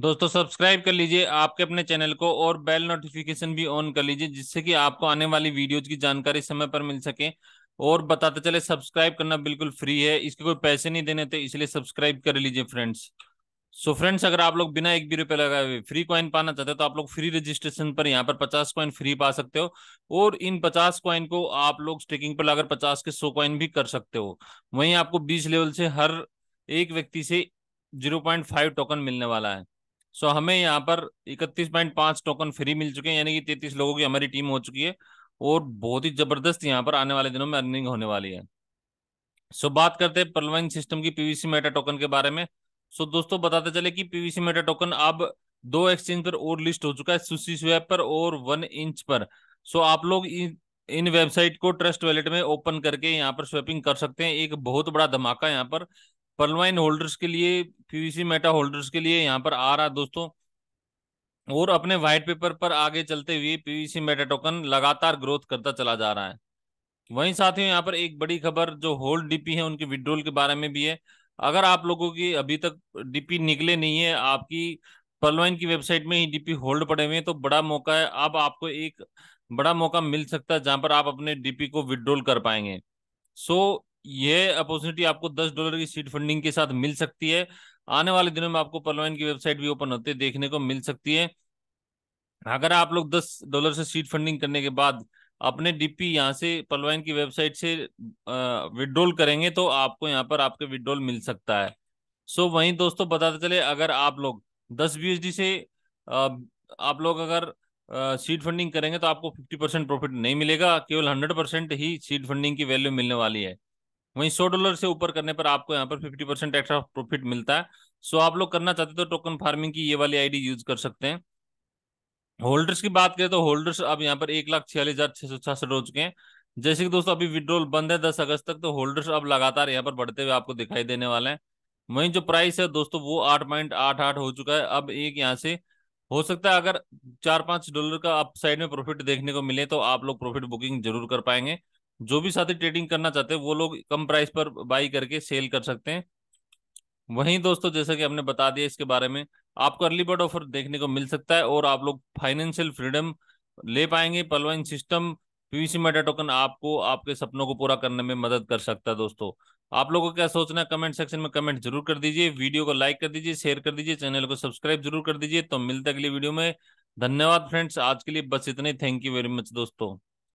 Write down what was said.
दोस्तों सब्सक्राइब कर लीजिए आपके अपने चैनल को और बेल नोटिफिकेशन भी ऑन कर लीजिए जिससे कि आपको आने वाली वीडियोज की जानकारी समय पर मिल सके और बताते चले सब्सक्राइब करना बिल्कुल फ्री है इसके कोई पैसे नहीं देने थे इसलिए सब्सक्राइब कर लीजिए फ्रेंड्स सो so फ्रेंड्स अगर आप लोग बिना एक भी रुपए लगाए हुए फ्री कॉइन पाना चाहते हो तो आप लोग फ्री रजिस्ट्रेशन पर यहाँ पर पचास कॉइन फ्री पा सकते हो और इन पचास कॉइन को आप लोग स्टेकिंग पर लाकर पचास के सौ कॉइन भी कर सकते हो वहीं आपको बीस लेवल से हर एक व्यक्ति से जीरो पॉइंट फाइव टोकन मिलने वाला है सो हमें यहाँ पर इकतीस पॉइंट पांच टोकन फ्री मिल चुके हैं यानी कि तैतीस लोगों की हमारी टीम हो चुकी है और बहुत ही जबरदस्त यहाँ पर आने वाले दिनों में अर्निंग होने वाली है सो बात करते हैं प्रलवाइन सिस्टम की पीवीसी मेटा टोकन के बारे में सो दोस्तों बताते चले कि पीवीसी मेटा टोकन अब दो एक्सचेंज पर और लिस्ट हो चुका है सुशी स्वैप पर और वन इंच पर सो आप लोग इन, वेबसाइट को ट्रस्ट वैलेट में ओपन करके यहाँ पर स्वैपिंग कर सकते हैं एक बहुत बड़ा धमाका यहाँ पर पर्लवाइन होल्डर्स के लिए पीवीसी मेटा होल्डर्स के लिए यहाँ पर आ रहा दोस्तों और अपने व्हाइट पेपर पर आगे चलते हुए पीवीसी मेटा टोकन लगातार ग्रोथ करता चला जा रहा है वहीं साथियों यहाँ पर एक बड़ी खबर जो होल्ड डीपी है उनके विड्रोल के बारे में भी है अगर आप लोगों की अभी तक डीपी निकले नहीं है आपकी पलवाइन की वेबसाइट में ही डीपी होल्ड पड़े हुए हैं तो बड़ा मौका है अब आपको एक बड़ा मौका मिल सकता है जहां पर आप अपने डीपी को विड्रोल कर पाएंगे सो so, यह अपॉर्चुनिटी आपको दस डॉलर की सीट फंडिंग के साथ मिल सकती है आने वाले दिनों में आपको परलॉइन की वेबसाइट भी ओपन होते देखने को मिल सकती है अगर आप लोग दस डॉलर से सीट फंडिंग करने के बाद अपने डीपी यहाँ से पलवाइन की वेबसाइट से विड्रोल करेंगे तो आपको यहाँ पर आपके विड्रोल मिल सकता है सो so, वहीं दोस्तों बताते चले अगर आप लोग दस बी से आप लोग अगर सीड फंडिंग करेंगे तो आपको फिफ्टी परसेंट प्रॉफिट नहीं मिलेगा केवल हंड्रेड परसेंट ही सीड फंडिंग की वैल्यू मिलने वाली है वहीं सौ डॉलर से ऊपर करने पर आपको यहाँ पर फिफ्टी परसेंट एक्स्ट्रा प्रॉफिट मिलता है सो आप लोग करना चाहते तो टोकन फार्मिंग की ये वाली आईडी यूज कर सकते हैं होल्डर्स की बात करें तो होल्डर्स अब यहाँ पर एक लाख छियालीस हजार छह सौ छियासठ हो चुके हैं जैसे कि दोस्तों अभी विड्रॉल बंद है दस अगस्त तक तो होल्डर्स अब लगातार यहाँ पर बढ़ते हुए आपको दिखाई देने वाले हैं वहीं जो प्राइस है दोस्तों वो आठ पॉइंट आठ आठ हो चुका है अब एक यहाँ से हो सकता है अगर चार पांच डॉलर का अपसाइड साइड में प्रॉफिट देखने को मिले तो आप लोग प्रॉफिट बुकिंग जरूर कर पाएंगे जो भी साथी ट्रेडिंग करना चाहते हैं वो लोग कम प्राइस पर बाई करके सेल कर सकते हैं वहीं दोस्तों जैसा कि हमने बता दिया इसके बारे में आपको अर्ली बर्ड ऑफर देखने को मिल सकता है और आप लोग फाइनेंशियल फ्रीडम ले पाएंगे पलवाइन सिस्टम पीवीसी मेटा टोकन आपको आपके सपनों को पूरा करने में मदद कर सकता है दोस्तों आप लोगों को क्या सोचना है कमेंट सेक्शन में कमेंट जरूर कर दीजिए वीडियो को लाइक कर दीजिए शेयर कर दीजिए चैनल को सब्सक्राइब जरूर कर दीजिए तो मिलते अगली वीडियो में धन्यवाद फ्रेंड्स आज के लिए बस इतने थैंक यू वेरी मच दोस्तों